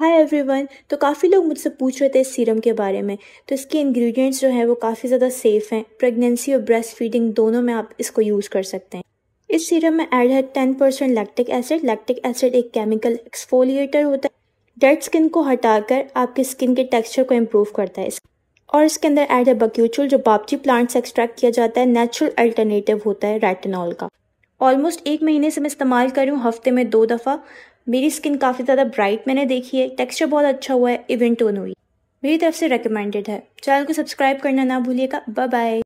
hi everyone तो काफ़ी लोग मुझसे पूछ रहे थे इस सीरम के बारे में तो इसके इंग्रेडिएंट्स जो हैं वो काफ़ी ज़्यादा सेफ़ हैं प्रेगनेंसी और ब्रेस्ट फीडिंग दोनों में आप इसको यूज़ कर सकते हैं इस सीरम में ऐड है ten percent lactic acid lactic acid एक केमिकल एक्सफोलिएटर होता है डेड स्किन को हटाकर आपकी स्किन के टेक्सचर को इम्प्रूव करता है और इसके अंदर ऐड है बक्यूचुल जो बापची प्लांट्स एक्सट्रैक्ट किया जाता है नेचुरल अल्टरनेटिव होता है रेटिनॉल का ऑलमोस्ट एक महीने से मैं इस्तेमाल कर रही हूँ हफ्ते में दो दफ़ा मेरी स्किन काफ़ी ज़्यादा ब्राइट मैंने देखी है टेक्सचर बहुत अच्छा हुआ है इवेंट टोन हुई मेरी तरफ से रिकमेंडेड है चैनल को सब्सक्राइब करना ना भूलिएगा बाय बाय